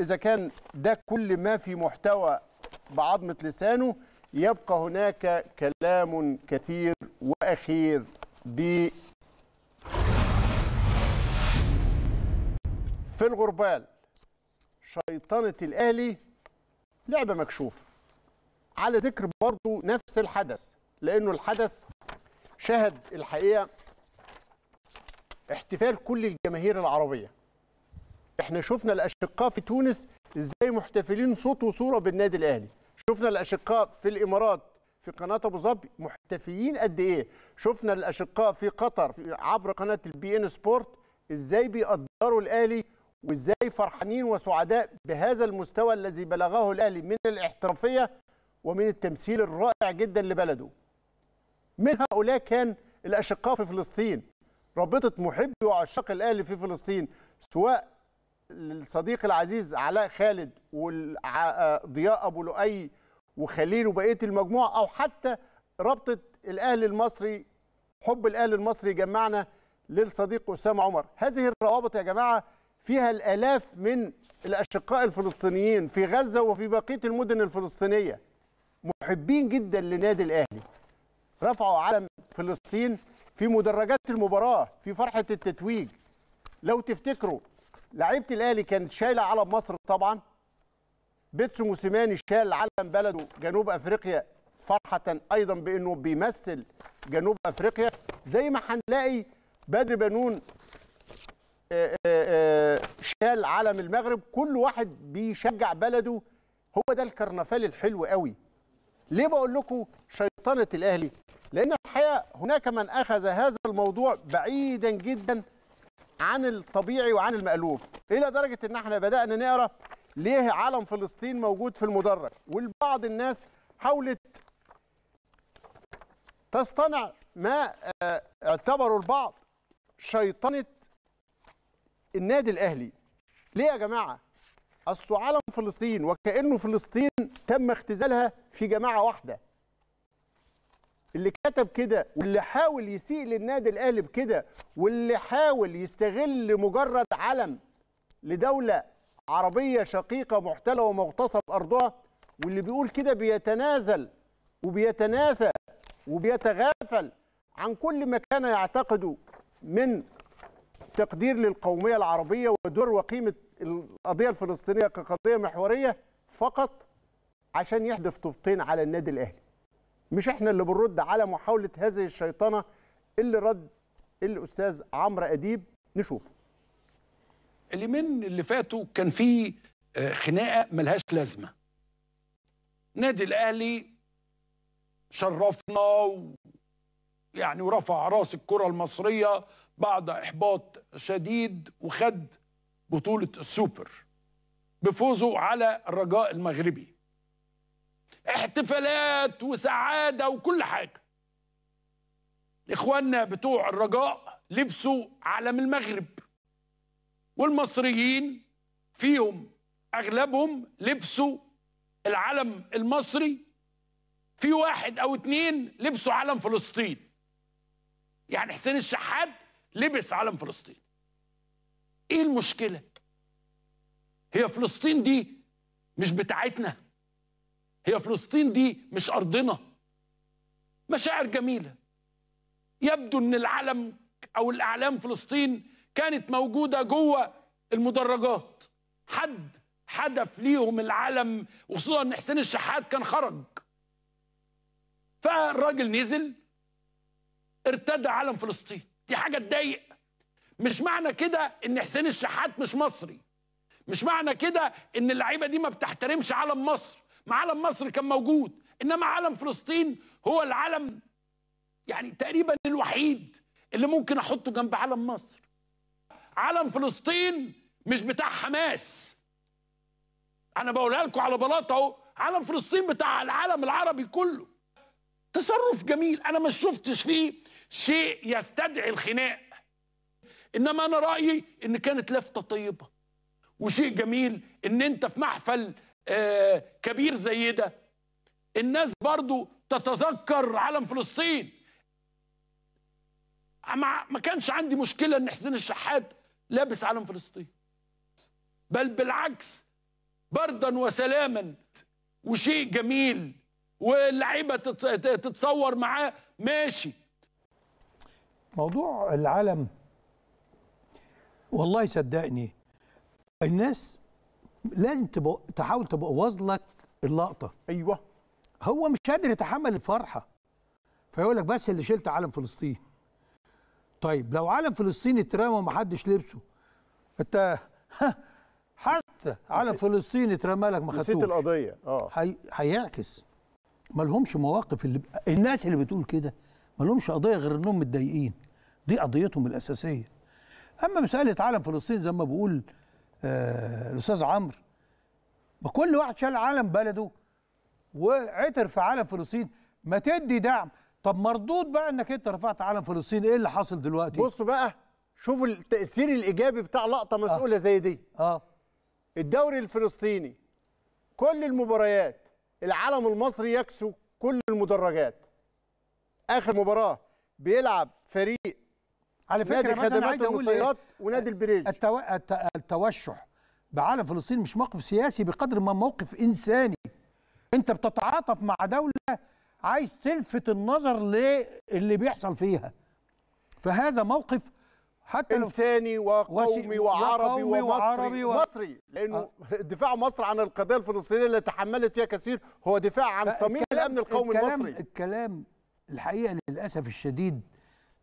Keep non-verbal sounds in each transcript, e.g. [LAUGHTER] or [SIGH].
إذا كان ده كل ما في محتوى بعظمة لسانه يبقى هناك كلام كثير وأخير ب في الغربال شيطنة الأهلي لعبة مكشوفة على ذكر برضو نفس الحدث لأنه الحدث شهد الحقيقة احتفال كل الجماهير العربية احنا شفنا الاشقاء في تونس ازاي محتفلين صوت وصوره بالنادي الاهلي شفنا الاشقاء في الامارات في قناه ابو ظبي محتفيين قد ايه شفنا الاشقاء في قطر عبر قناه البي ان سبورت ازاي بيقدروا الاهلي وازاي فرحانين وسعداء بهذا المستوى الذي بلغه الاهلي من الاحترافيه ومن التمثيل الرائع جدا لبلده من هؤلاء كان الاشقاء في فلسطين رابطه محبي وعشاق الاهلي في فلسطين سواء للصديق العزيز علاء خالد وضياء ابو لؤي وخليل وبقيه المجموعه او حتى رابطه الاهلي المصري حب الاهلي المصري جمعنا للصديق اسامه عمر هذه الروابط يا جماعه فيها الالاف من الاشقاء الفلسطينيين في غزه وفي بقيه المدن الفلسطينيه محبين جدا لنادي الاهلي رفعوا علم فلسطين في مدرجات المباراه في فرحه التتويج لو تفتكروا لعيبه الاهلي كانت شايله علم مصر طبعا بيتسو موسيماني شال علم بلده جنوب افريقيا فرحه ايضا بانه بيمثل جنوب افريقيا زي ما هنلاقي بدر بنون آه، آه، آه، شال علم المغرب كل واحد بيشجع بلده هو ده الكرنفال الحلو قوي ليه بقول لكم شيطنه الاهلي لان الحقيقه هناك من اخذ هذا الموضوع بعيدا جدا عن الطبيعي وعن المألوف إلى درجة إن احنا بدأنا نقرأ ليه علم فلسطين موجود في المدرج والبعض الناس حاولت تصطنع ما آه، اعتبره البعض شيطنة النادي الأهلي ليه يا جماعة أصل علم فلسطين وكأنه فلسطين تم اختزالها في جماعة واحدة اللي كتب كده واللي حاول يسيء للنادي الاهلي بكده واللي حاول يستغل مجرد علم لدوله عربيه شقيقه محتله ومغتصب ارضها واللي بيقول كده بيتنازل وبيتناسى وبيتغافل عن كل ما كان يعتقده من تقدير للقوميه العربيه ودور وقيمه القضيه الفلسطينيه كقضيه محوريه فقط عشان يحدف طوبتين على النادي الاهلي مش احنا اللي بنرد على محاوله هذه الشيطنه اللي رد الاستاذ عمرو اديب نشوف اليومين اللي فاتوا كان في آه، خناقه ملهاش لازمه نادي الاهلي شرفنا و... يعني ورفع راس الكره المصريه بعد احباط شديد وخد بطوله السوبر بفوزه على الرجاء المغربي احتفالات وسعادة وكل حاجة إخواننا بتوع الرجاء لبسوا علم المغرب والمصريين فيهم أغلبهم لبسوا العلم المصري في واحد أو اتنين لبسوا علم فلسطين يعني حسين الشحات لبس علم فلسطين ايه المشكله هي فلسطين دي مش بتاعتنا هي فلسطين دي مش أرضنا مشاعر جميلة يبدو أن العلم أو الأعلام فلسطين كانت موجودة جوه المدرجات حد حدف ليهم العلم وخصوصا ان حسين الشحات كان خرج فالراجل نزل ارتدى علم فلسطين دي حاجه تضايق مش معنى كده ان حسين الشحات مش مصري مش معنى كده ان اللعيبه دي ما بتحترمش علم مصر علم مصر كان موجود انما علم فلسطين هو العلم يعني تقريبا الوحيد اللي ممكن احطه جنب علم مصر علم فلسطين مش بتاع حماس انا بقولها لكم على بلاطه اهو علم فلسطين بتاع العالم العربي كله تصرف جميل انا ما شفتش فيه شيء يستدعي الخناق انما انا رايي ان كانت لفته طيبه وشيء جميل ان انت في محفل آه، كبير زي ده الناس برضو تتذكر علم فلسطين ما كانش عندي مشكلة ان حسين الشحات لابس علم فلسطين بل بالعكس بردا وسلاما وشيء جميل واللعيبة تتصور معاه ماشي موضوع العلم والله صدقني الناس لازم تبقى تحاول تبوظ لك اللقطه ايوه هو مش قادر يتحمل الفرحه فيقول لك بس اللي شلت علم فلسطين طيب لو علم فلسطين اترمى وما حدش لبسه انت [LAUGHS] حتى علم فلسطين اترمى لك ما خدتوش نسيت القضيه اه هيعكس ما لهمش مواقف اللي الناس اللي بتقول كده ما لهمش قضيه غير انهم متضايقين دي قضيتهم الاساسيه اما مساله علم فلسطين زي ما بقول آه، الاستاذ عمرو ما كل واحد شال علم بلده وعتر في علم فلسطين ما تدي دعم طب مردود بقى انك انت رفعت علم فلسطين ايه اللي حاصل دلوقتي بصوا بقى شوفوا التاثير الايجابي بتاع لقطه مسؤوله آه. زي دي اه الدوري الفلسطيني كل المباريات العلم المصري يكسو كل المدرجات اخر مباراه بيلعب فريق على فكره نادي خدمات المصيرات إيه، ونادي البريج التو... التوشح بعالم فلسطين مش موقف سياسي بقدر ما موقف انساني انت بتتعاطف مع دوله عايز تلفت النظر للي بيحصل فيها فهذا موقف حتى انساني وقومي وعربي وقومي ومصري وعربي و... مصري لانه آه. [LAUGHS] دفاع مصر عن القضيه الفلسطينيه اللي تحملت فيها كثير هو دفاع عن صميم الامن القومي الكلام المصري الكلام الحقيقه للاسف الشديد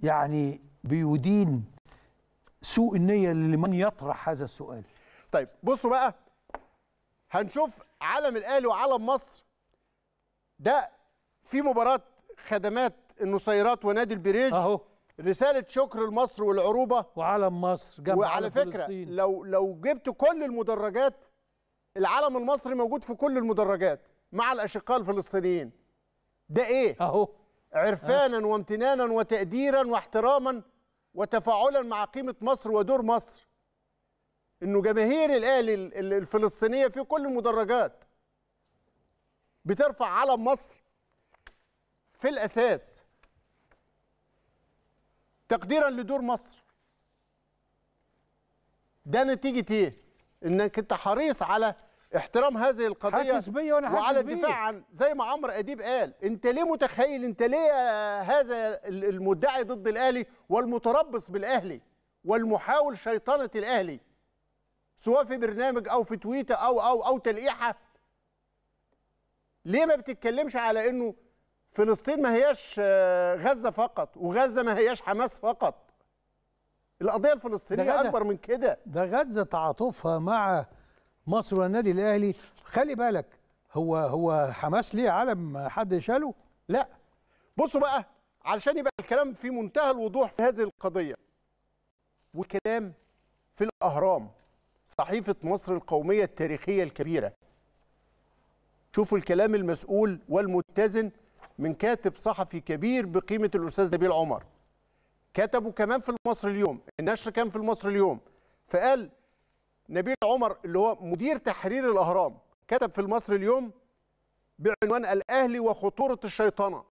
يعني بيدين سوء النية لمن يطرح هذا السؤال طيب بصوا بقى هنشوف علم الأهلي وعلم مصر ده في مباراة خدمات النصيرات ونادي البريج أهو رسالة شكر لمصر والعروبة وعلم مصر جمع وعلى فكرة فلسطين. لو لو جبت كل المدرجات العلم المصري موجود في كل المدرجات مع الأشقاء الفلسطينيين ده إيه؟ أهو عرفانا وامتنانا وتقديرا واحتراما وتفاعلا مع قيمه مصر ودور مصر انه جماهير الاهلي الفلسطينيه في كل المدرجات بترفع علم مصر في الاساس تقديرا لدور مصر ده نتيجه ايه انك انت حريص على احترام هذه القضيه حاسس بيا وانا حاسس وعلى الدفاع عن زي ما عمرو اديب قال انت ليه متخيل انت ليه هذا المدعي ضد الاهلي والمتربص بالاهلي والمحاول شيطنه الاهلي سواء في برنامج او في تويته او او او تلقيحه ليه ما بتتكلمش على انه فلسطين ما هياش آه، غزه فقط وغزه ما هياش حماس فقط القضيه الفلسطينيه اكبر من كده ده غزه تعاطفها مع مصر والنادي الاهلي خلي بالك هو هو حماس ليه علم حد شاله لا بصوا بقى علشان يبقى الكلام في منتهى الوضوح في هذه القضيه وكلام في الاهرام صحيفه مصر القوميه التاريخيه الكبيره شوفوا الكلام المسؤول والمتزن من كاتب صحفي كبير بقيمه الاستاذ نبيل عمر كتبوا كمان في المصري اليوم النشر كان في المصري اليوم فقال نبيل عمر اللي هو مدير تحرير الاهرام كتب في المصري اليوم بعنوان الاهلي وخطوره الشيطنه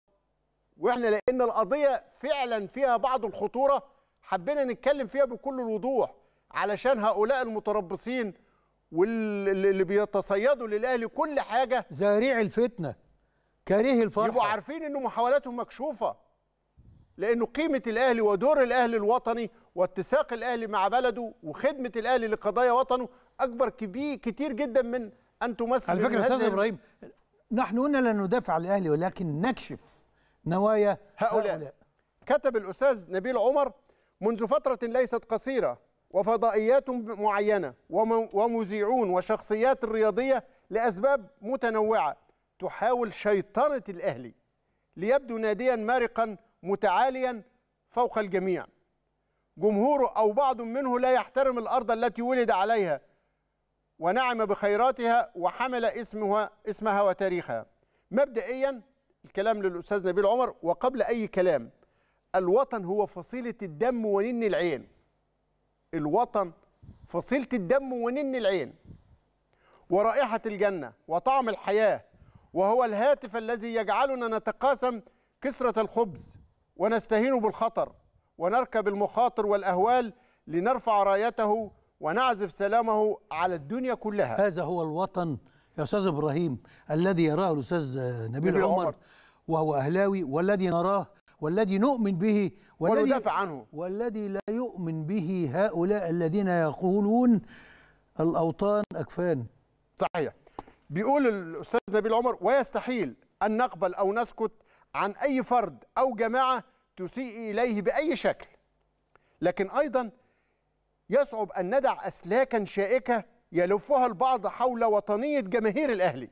واحنا لان القضيه فعلا فيها بعض الخطوره حبينا نتكلم فيها بكل الوضوح علشان هؤلاء المتربصين واللي بيتصيدوا للاهلي كل حاجه زريع الفتنه كاريه الفرحه يبقوا عارفين انه محاولاتهم مكشوفه لانه قيمه الاهلي ودور الاهلي الوطني واتساق الاهلي مع بلده وخدمه الاهلي لقضايا وطنه اكبر كبير كتير جدا من ان تمثل على فكره استاذ ابراهيم نحن هنا لا ندافع عن الاهلي ولكن نكشف نوايا هؤلاء. هؤلاء كتب الاستاذ نبيل عمر منذ فتره ليست قصيره وفضائيات معينه ومذيعون وشخصيات رياضيه لاسباب متنوعه تحاول شيطنه الاهلي ليبدو ناديا مارقا متعاليا فوق الجميع جمهوره أو بعض منه لا يحترم الأرض التي ولد عليها ونعم بخيراتها وحمل اسمها اسمها وتاريخها مبدئيا الكلام للأستاذ نبيل عمر وقبل أي كلام الوطن هو فصيلة الدم ونن العين الوطن فصيلة الدم ونن العين ورائحة الجنة وطعم الحياة وهو الهاتف الذي يجعلنا نتقاسم كسرة الخبز ونستهين بالخطر ونركب المخاطر والأهوال لنرفع رايته ونعزف سلامه على الدنيا كلها هذا هو الوطن يا أستاذ إبراهيم الذي يراه الأستاذ نبيل, نبيل عمر, عمر وهو أهلاوي والذي نراه والذي نؤمن به والذي وندافع عنه والذي لا يؤمن به هؤلاء الذين يقولون الأوطان أكفان صحيح بيقول الأستاذ نبيل عمر ويستحيل أن نقبل أو نسكت عن أي فرد أو جماعة تسيء إليه بأي شكل لكن أيضا يصعب أن ندع أسلاكا شائكة يلفها البعض حول وطنية جماهير الأهلي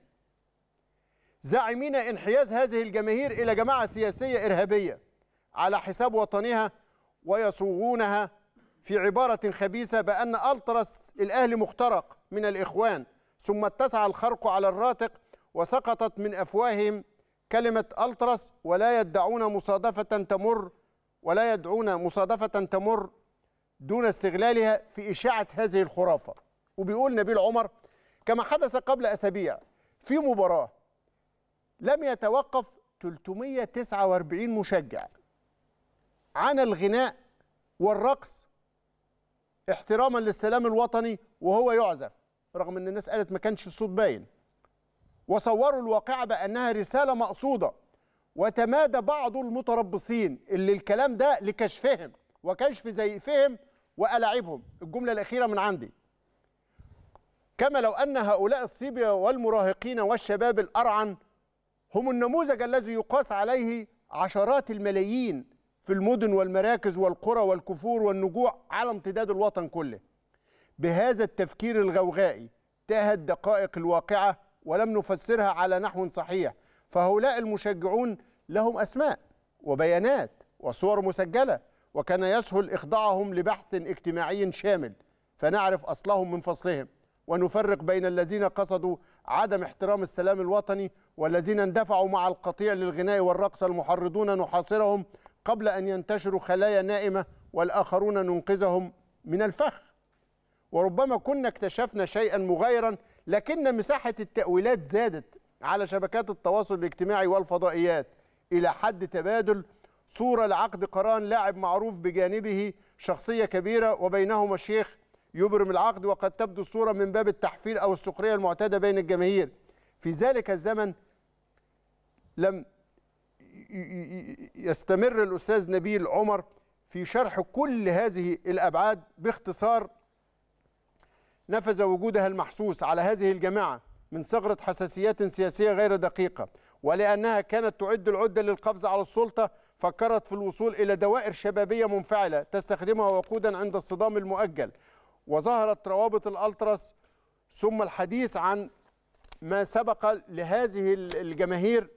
زاعمين انحياز هذه الجماهير إلى جماعة سياسية إرهابية على حساب وطنها ويصوغونها في عبارة خبيثة بأن ألتراس الأهلي مخترق من الإخوان ثم اتسع الخرق على الراتق وسقطت من أفواههم كلمة ألتراس ولا يدعون مصادفة تمر ولا يدعون مصادفة تمر دون استغلالها في إشاعة هذه الخرافة وبيقول نبيل عمر كما حدث قبل أسابيع في مباراة لم يتوقف 349 مشجع عن الغناء والرقص احتراما للسلام الوطني وهو يعزف رغم ان الناس قالت ما كانش الصوت باين وصوروا الواقعة بأنها رسالة مقصودة وتمادى بعض المتربصين اللي الكلام ده لكشفهم وكشف زيفهم وألاعبهم الجملة الأخيرة من عندي كما لو أن هؤلاء الصبية والمراهقين والشباب الأرعن هم النموذج الذي يقاس عليه عشرات الملايين في المدن والمراكز والقرى والكفور والنجوع على امتداد الوطن كله بهذا التفكير الغوغائي تهد دقائق الواقعة ولم نفسرها على نحو صحيح فهؤلاء المشجعون لهم أسماء وبيانات وصور مسجلة وكان يسهل إخضاعهم لبحث اجتماعي شامل فنعرف أصلهم من فصلهم ونفرق بين الذين قصدوا عدم احترام السلام الوطني والذين اندفعوا مع القطيع للغناء والرقص المحرضون نحاصرهم قبل أن ينتشروا خلايا نائمة والآخرون ننقذهم من الفخ وربما كنا اكتشفنا شيئا مغايرا لكن مساحة التأويلات زادت على شبكات التواصل الاجتماعي والفضائيات إلى حد تبادل صورة لعقد قران لاعب معروف بجانبه شخصية كبيرة وبينهما الشيخ يبرم العقد وقد تبدو الصورة من باب التحفيل أو السخرية المعتادة بين الجماهير في ذلك الزمن لم يستمر الأستاذ نبيل عمر في شرح كل هذه الأبعاد باختصار نفذ وجودها المحسوس على هذه الجماعة من ثغرة حساسيات سياسية غير دقيقة ولأنها كانت تعد العدة للقفز على السلطة فكرت في الوصول إلى دوائر شبابية منفعلة تستخدمها وقودا عند الصدام المؤجل وظهرت روابط الألترس ثم الحديث عن ما سبق لهذه الجماهير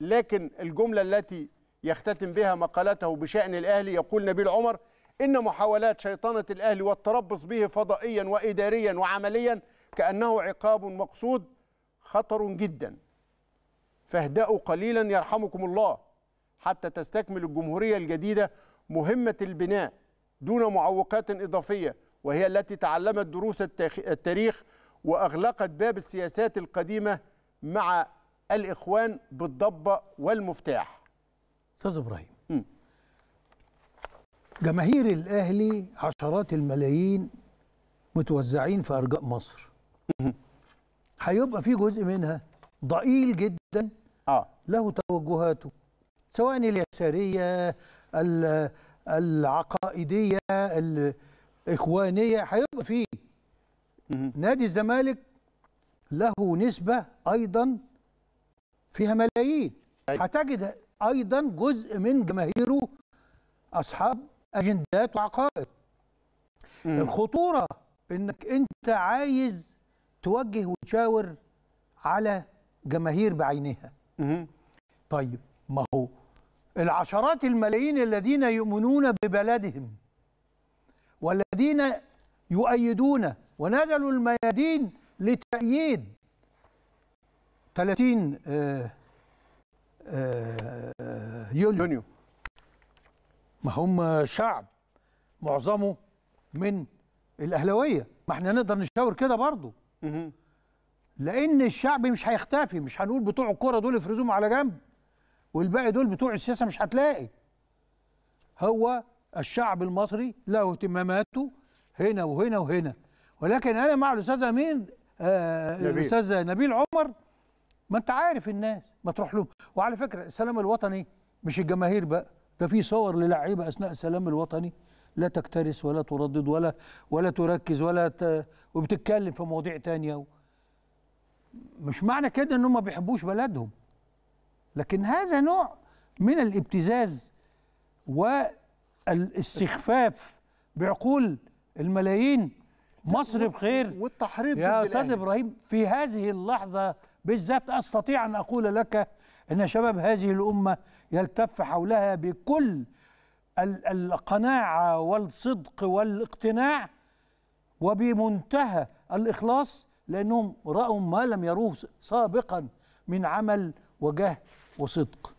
لكن الجملة التي يختتم بها مقالته بشأن الأهلي يقول نبيل عمر إن محاولات شيطنة الأهلي والتربص به فضائيا وإداريا وعمليا كأنه عقاب مقصود خطر جدا فاهدأوا قليلا يرحمكم الله حتى تستكمل الجمهورية الجديدة مهمة البناء دون معوقات إضافية وهي التي تعلمت دروس التاريخ وأغلقت باب السياسات القديمة مع الإخوان بالضبة والمفتاح أستاذ إبراهيم جماهير الاهلي عشرات الملايين متوزعين في ارجاء مصر هيبقى في جزء منها ضئيل جدا اه له توجهاته سواء اليساريه العقائديه الاخوانيه هيبقى فيه نادي الزمالك له نسبه ايضا فيها ملايين هتجد ايضا جزء من جماهيره اصحاب اجندات وعقائد مم. الخطوره انك انت عايز توجه وتشاور على جماهير بعينها مم. طيب ما هو العشرات الملايين الذين يؤمنون ببلدهم والذين يؤيدون ونزلوا الميادين لتأييد 30 آه، آه، آه، يونيو ما هم شعب معظمه من الاهلاويه ما احنا نقدر نشاور كده برضه لان الشعب مش هيختفي مش هنقول بتوع الكوره دول افرزوهم على جنب والباقي دول بتوع السياسه مش هتلاقي هو الشعب المصري له اهتماماته هنا وهنا وهنا ولكن انا مع الاستاذ امين آه الاستاذ نبيل عمر ما انت عارف الناس ما تروح لهم وعلى فكره السلام الوطني مش الجماهير بقى ده في صور للعيبه اثناء السلام الوطني لا تكترث ولا تردد ولا ولا تركز ولا ت... وبتتكلم في مواضيع تانية و... مش معنى كده ان هم ما بيحبوش بلدهم لكن هذا نوع من الابتزاز والاستخفاف بعقول الملايين مصر بخير والتحريض يا استاذ ابراهيم في هذه اللحظه بالذات استطيع ان اقول لك ان شباب هذه الامه يلتف حولها بكل القناعه والصدق والاقتناع وبمنتهى الاخلاص لانهم راوا ما لم يروه سابقا من عمل وجهد وصدق